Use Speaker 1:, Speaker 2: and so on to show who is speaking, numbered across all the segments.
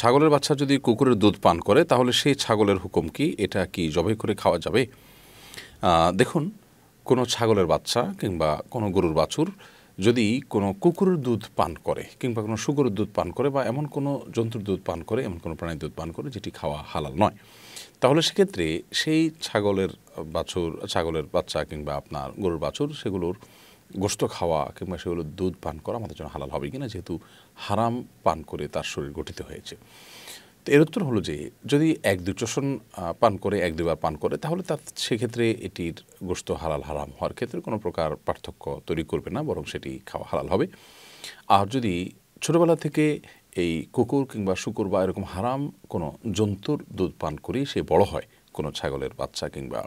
Speaker 1: ছাগলের বাচ্চা যদি কুকুরের দুধ পান করে তাহলে সেই ছাগলের হুকুম কি এটা কি জবাই করে খাওয়া যাবে দেখুন কোনো ছাগলের বাচ্চা কিংবা কোনো গরুর বাছুর যদি কোনো কুকুরের দুধ পান করে কিংবা কোনো শুকুরের দুধ পান করে বা এমন কোনো জন্তুর দুধ পান করে এমন কোনো প্রাণীর দুধ পান করে যেটি খাওয়া হালাল নয় তাহলে সেক্ষেত্রে সেই ছাগলের বাছুর ছাগলের বাচ্চা কিংবা আপনার গরুর বাছুর সেগুলোর গোষ্ঠ খাওয়া কিংবা সেগুলো দুধ পান করা আমাদের জন্য হালাল হবে কিনা যেহেতু হারাম পান করে তার শরীর গঠিত হয়েছে তো এর উত্তর হলো যে যদি এক দু চষণ পান করে এক দুবার পান করে তাহলে তার সেক্ষেত্রে এটির গোষ্ঠ হালাল হারাম হওয়ার ক্ষেত্রে কোনো প্রকার পার্থক্য তৈরি করবে না বরং সেটি খাওয়া হালাল হবে আর যদি ছোটোবেলা থেকে এই কুকুর কিংবা শুকুর বা এরকম হারাম কোনো জন্তুর দুধ পান করেই সে বড় হয় কোনো ছাগলের বাচ্চা কিংবা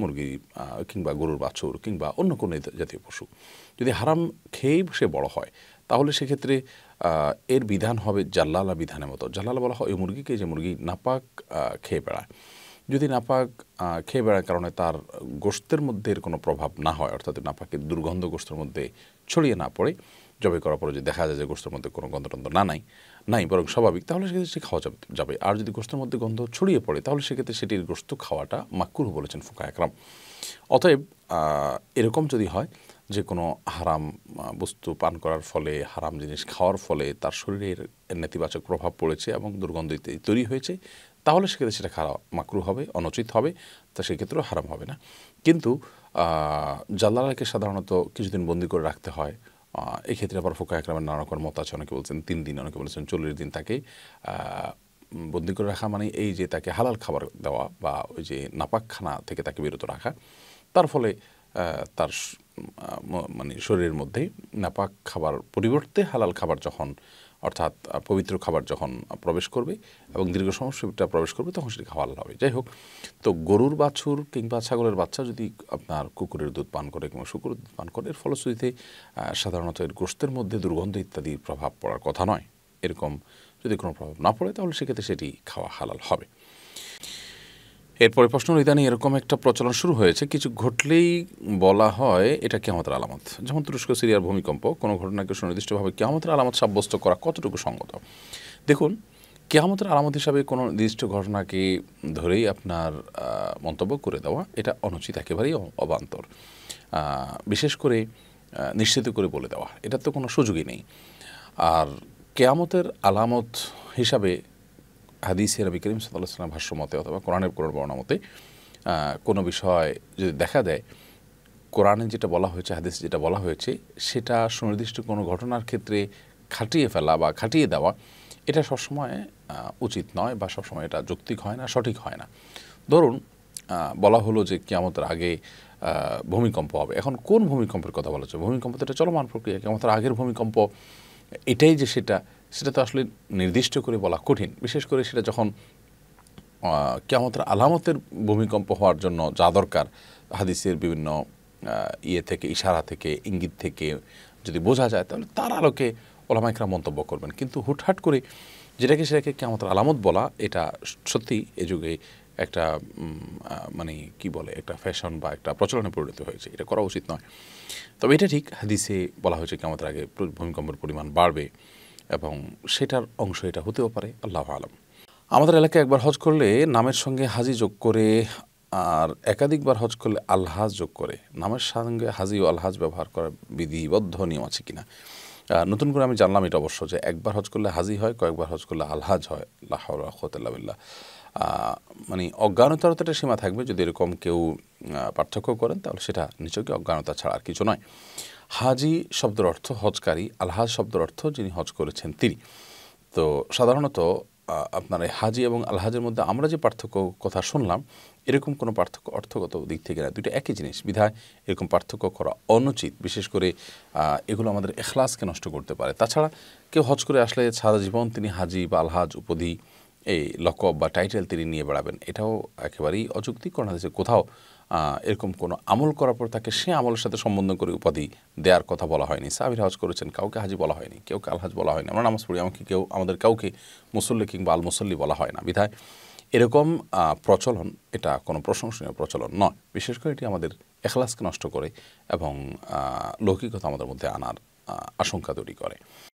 Speaker 1: মুরগি কিংবা গরুর বাছুর কিংবা অন্য কোনো জাতীয় পশু যদি হারাম খেয়েই সে বড় হয় তাহলে সেক্ষেত্রে এর বিধান হবে জাল্লালা বিধানের মতো জাল্লালা বলা হয় ওই মুরগিকে যে মুরগি নাপাক খেয়ে বেড়ায় যদি নাপাক খেয়ে বেড়ার কারণে তার গোস্তের মধ্যে এর কোনো প্রভাব না হয় অর্থাৎ নাপাকের দুর্গন্ধ গোস্তের মধ্যে ছড়িয়ে না পড়ে জবাই করার পরে যদি দেখা যায় যে গোস্তের মধ্যে কোনো গন্ধটন্ধ না নাই নাই বরং স্বাভাবিক তাহলে সেক্ষেত্রে সে খাওয়া যাবে আর যদি গোস্তের মধ্যে গন্ধ ছড়িয়ে পড়ে তাহলে সেক্ষেত্রে সেটির গোস্ত খাওয়াটা মাক্কুর বলেছেন ফুকা একরাম অতএব এরকম যদি হয় যে কোনো হারাম বস্তু পান করার ফলে হারাম জিনিস খাওয়ার ফলে তার শরীরের নেতিবাচক প্রভাব পড়েছে এবং দুর্গন্ধ তৈরি হয়েছে তাহলে সেক্ষেত্রে সেটা খারাপ মাকরু হবে অনুচিত হবে তা সেক্ষেত্রেও হারাম হবে না কিন্তু জাল্লালাকে সাধারণত কিছুদিন বন্দি করে রাখতে হয় এক্ষেত্রে আবার ফোকা একরামের নানা রকম মত আছে অনেকে বলছেন তিন দিন অনেকে বলেছেন চল্লিশ দিন তাকে বন্দি করে রাখা মানে এই যে তাকে হালাল খাবার দেওয়া বা ওই যে নাপাকখানা থেকে তাকে বিরত রাখা তার ফলে তার মানে শরীরের মধ্যে নাপাক খাবার পরিবর্তে হালাল খাবার যখন অর্থাৎ পবিত্র খাবার যখন প্রবেশ করবে এবং দীর্ঘ সময়টা প্রবেশ করবে তখন সেটি খাওয়া হবে যাই হোক তো গরুর বাছুর কিংবা ছাগলের বাচ্চা যদি আপনার কুকুরের দুধ পান করে কিংবা শুকুরের দুধ পান করে এর ফলশ্রুতিতে সাধারণত এর গোষ্ঠের মধ্যে দুর্গন্ধ ইত্যাদির প্রভাব পড়ার কথা নয় এরকম যদি কোনো প্রভাব না পড়ে তাহলে সেক্ষেত্রে সেটি খাওয়া হালাল হবে এরপরে প্রশ্ন ইদানি এরকম একটা প্রচলন শুরু হয়েছে কিছু ঘটলেই বলা হয় এটা কেমতের আলামত যেমন তুরস্ক সিরিয়ার ভূমিকম্প কোনো ঘটনাকে সুনির্দিষ্টভাবে কেমতের আলামত সাব্যস্ত করা কতটুকু সঙ্গত দেখুন কেয়ামতের আলামত হিসাবে কোনো নির্দিষ্ট ঘটনাকে ধরেই আপনার মন্তব্য করে দেওয়া এটা অনুচিত একেবারেই অবান্তর বিশেষ করে নিশ্চিত করে বলে দেওয়া এটা তো কোনো সুযোগই নেই আর কেয়ামতের আলামত হিসাবে হাদিসে রবি করিম সাল্লাহ সাল্লাম ভাষ্য মতে অথবা কোরআনের কোনো বর্ণা মতে কোনো বিষয় যদি দেখা দেয় কোরআনে যেটা বলা হয়েছে হাদিসে যেটা বলা হয়েছে সেটা সুনির্দিষ্ট কোনো ঘটনার ক্ষেত্রে খাটিয়ে ফেলা বা খাটিয়ে দেওয়া এটা সবসময় উচিত নয় বা সবসময় এটা যৌক্তিক হয় না সঠিক হয় না ধরুন বলা হলো যে কেমতের আগে ভূমিকম্প হবে এখন কোন ভূমিকম্পের কথা বলা হচ্ছে ভূমিকম্প তো এটা চলমান প্রক্রিয়া কেমতের আগের ভূমিকম্প এটাই যে সেটা সেটা তো আসলে নির্দিষ্ট করে বলা কঠিন বিশেষ করে সেটা যখন কেমতের আলামতের ভূমিকম্প হওয়ার জন্য যা দরকার হাদিসের বিভিন্ন ইয়ে থেকে ইশারা থেকে ইঙ্গিত থেকে যদি বোঝা যায় তাহলে তার আলোকে ওলামাইকরা মন্তব্য করবেন কিন্তু হুটহাট করে যেটাকে সেটাকে কেমন আলামত বলা এটা সত্যি এ যুগে একটা মানে কি বলে একটা ফ্যাশন বা একটা প্রচলনে পরিণত হয়েছে এটা করা উচিত নয় তবে এটা ঠিক হাদিসে বলা হয়েছে কেমন আগে ভূমিকম্পের পরিমাণ বাড়বে এবং সেটার অংশ এটা হতেও পারে আল্লাহ আলম আমাদের এলাকায় একবার হজ করলে নামের সঙ্গে হাজি যোগ করে আর একাধিকবার হজ করলে আলহাজ যোগ করে নামের সঙ্গে হাজি ও আলহাজ ব্যবহার করার বিধিবদ্ধ নিয়ম আছে কিনা নতুন করে আমি জানলাম এটা অবশ্য যে একবার হজ করলে হাজি হয় কয়েকবার হজ করলে আলহাজ হয় আল্লাহতাল্লাবিল্লা মানে অজ্ঞানতার তো একটা সীমা থাকবে যদি এরকম কেউ পার্থক্য করেন তাহলে সেটা নিচকে অজ্ঞানতা ছাড়া আর কিছু নয় হাজি শব্দের অর্থ হজকারী আলহাজ শব্দের অর্থ যিনি হজ করেছেন তিনি তো সাধারণত আপনার এই হাজি এবং আলহাজের মধ্যে আমরা যে পার্থক্য কথা শুনলাম এরকম কোনো পার্থক্য অর্থগত দিক থেকে না দুইটা একই জিনিস বিধায় এরকম পার্থক্য করা অনুচিত বিশেষ করে এগুলো আমাদের এখলাসকে নষ্ট করতে পারে তাছাড়া কেউ হজ করে আসলে সারা জীবন তিনি হাজি বা আলহাজ উপধি এই লক বা টাইটেল তিনি নিয়ে বেড়াবেন এটাও একেবারেই অযুক্তি কোনো হাদিসে কোথাও এরকম কোনো আমল করার পর তাকে সে আমলের সাথে সম্বন্ধ করে উপাধি দেওয়ার কথা বলা হয়নি সাবির হাজ করেছেন কাউকে হাজি বলা হয়নি কেউ কালহাজ বলা হয়নি আমরা নামাজ পড়ি আমাকে কেউ আমাদের কাউকে মুসল্লি কিংবা আল মুসল্লি বলা হয় না বিধায় এরকম প্রচলন এটা কোনো প্রশংসনীয় প্রচলন নয় বিশেষ করে এটি আমাদের এখলাসকে নষ্ট করে এবং লৌকিকতা আমাদের মধ্যে আনার আশঙ্কা তৈরি করে